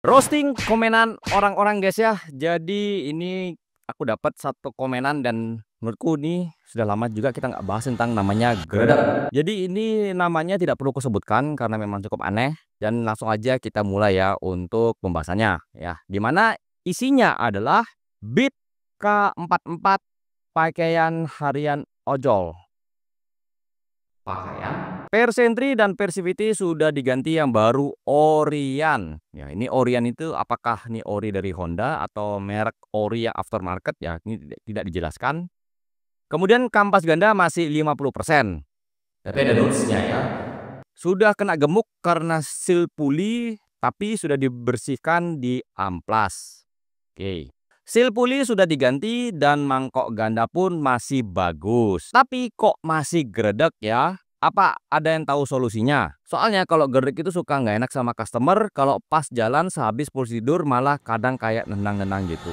Roasting komenan orang-orang guys ya. Jadi ini aku dapat satu komenan dan menurutku ini sudah lama juga kita nggak bahas tentang namanya gredek. Jadi ini namanya tidak perlu kusebutkan karena memang cukup aneh dan langsung aja kita mulai ya untuk pembahasannya ya. Dimana isinya adalah bit K44 pakaian harian ojol. Pakaian Persentri dan Persivity sudah diganti yang baru Orion. Ya, ini Orion itu apakah ini ori dari Honda atau merek ori yang aftermarket ya, ini tidak, dijelaskan. Kemudian kampas ganda masih 50%. Tapi ada notes ya. Sudah kena gemuk karena seal puli tapi sudah dibersihkan di amplas. Oke. Seal puli sudah diganti dan mangkok ganda pun masih bagus. Tapi kok masih gredek ya? Apa ada yang tahu solusinya? Soalnya kalau gerik itu suka nggak enak sama customer, kalau pas jalan sehabis pulsi tidur malah kadang kayak nenang-nenang gitu.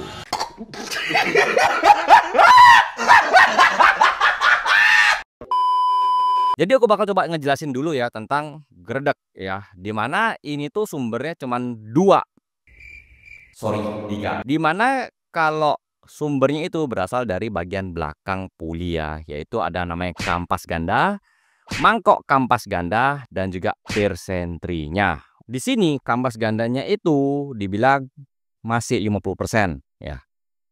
Jadi aku bakal coba ngejelasin dulu ya tentang gerdek ya. Dimana ini tuh sumbernya cuman dua. Sorry, tiga. Dimana kalau sumbernya itu berasal dari bagian belakang puli ya. Yaitu ada namanya kampas ganda mangkok kampas ganda dan juga persentrinya. Di sini kampas gandanya itu dibilang masih 50% ya.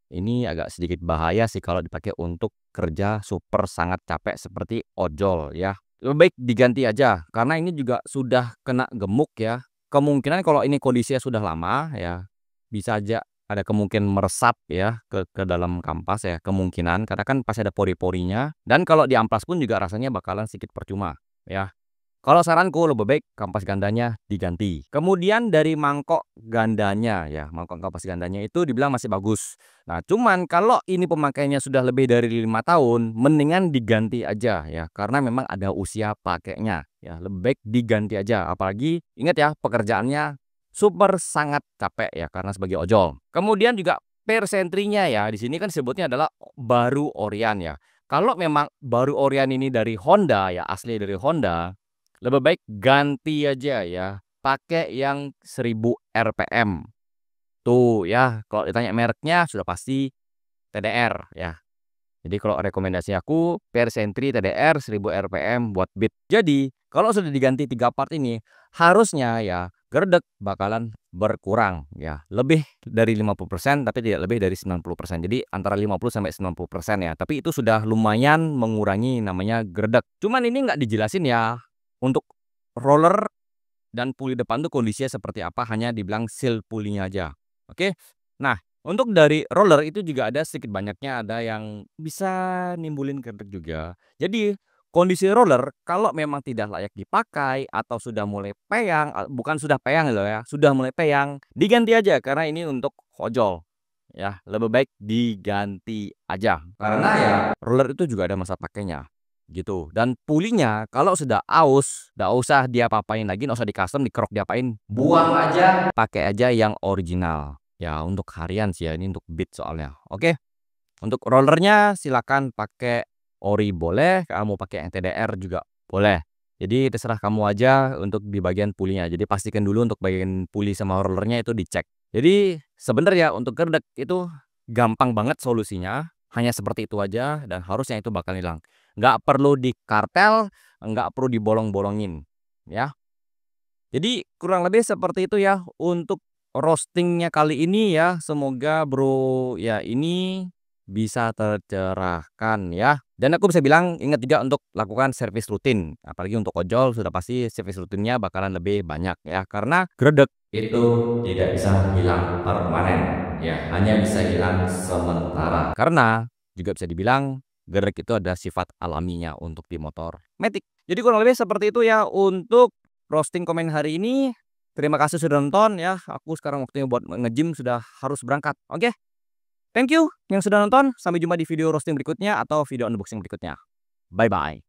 Ini agak sedikit bahaya sih kalau dipakai untuk kerja super sangat capek seperti ojol ya. Lebih baik diganti aja karena ini juga sudah kena gemuk ya. Kemungkinan kalau ini kondisinya sudah lama ya bisa aja ada kemungkinan meresap ya ke, ke dalam kampas ya kemungkinan karena kan pasti ada pori-porinya dan kalau di amplas pun juga rasanya bakalan sedikit percuma ya kalau saranku lebih baik kampas gandanya diganti kemudian dari mangkok gandanya ya mangkok kampas gandanya itu dibilang masih bagus nah cuman kalau ini pemakaiannya sudah lebih dari lima tahun mendingan diganti aja ya karena memang ada usia pakainya ya lebih baik diganti aja apalagi ingat ya pekerjaannya super sangat capek ya karena sebagai ojol. Kemudian juga persentrinya ya di sini kan sebutnya adalah baru Orion ya. Kalau memang baru Orion ini dari Honda ya asli dari Honda, lebih baik ganti aja ya pakai yang 1000 rpm. Tuh ya, kalau ditanya mereknya sudah pasti TDR ya. Jadi kalau rekomendasi aku Persentri TDR 1000 rpm buat bit. Jadi kalau sudah diganti tiga part ini harusnya ya gerdek bakalan berkurang ya lebih dari 50% tapi tidak lebih dari 90% jadi antara 50 sampai 90% ya tapi itu sudah lumayan mengurangi namanya gerdek cuman ini nggak dijelasin ya untuk roller dan puli depan tuh kondisinya seperti apa hanya dibilang seal pulinya aja oke nah untuk dari roller itu juga ada sedikit banyaknya ada yang bisa nimbulin gerdek juga jadi kondisi roller kalau memang tidak layak dipakai atau sudah mulai peyang, bukan sudah peyang loh ya, sudah mulai peyang, diganti aja karena ini untuk ojol. Ya, lebih baik diganti aja. Karena ya roller itu juga ada masa pakainya gitu dan pulinya kalau sudah aus tidak usah dia apain lagi nggak usah di custom di crop diapain buang aja pakai aja yang original ya untuk harian sih ya ini untuk beat soalnya oke untuk rollernya silakan pakai ori boleh, kamu pakai yang TDR juga boleh. Jadi terserah kamu aja untuk di bagian pulinya. Jadi pastikan dulu untuk bagian puli sama rollernya itu dicek. Jadi sebenarnya untuk gerdek itu gampang banget solusinya. Hanya seperti itu aja dan harusnya itu bakal hilang. Nggak perlu di kartel, nggak perlu dibolong-bolongin. ya. Jadi kurang lebih seperti itu ya untuk roastingnya kali ini ya. Semoga bro ya ini bisa tercerahkan ya. Dan aku bisa bilang ingat juga untuk lakukan servis rutin, apalagi untuk ojol sudah pasti servis rutinnya bakalan lebih banyak ya karena gredek itu tidak bisa hilang permanen ya, hanya bisa hilang sementara. Karena juga bisa dibilang gredek itu ada sifat alaminya untuk di motor Matic. Jadi kurang lebih seperti itu ya untuk roasting komen hari ini. Terima kasih sudah nonton ya. Aku sekarang waktunya buat nge sudah harus berangkat. Oke. Okay? Thank you yang sudah nonton. Sampai jumpa di video roasting berikutnya atau video unboxing berikutnya. Bye-bye.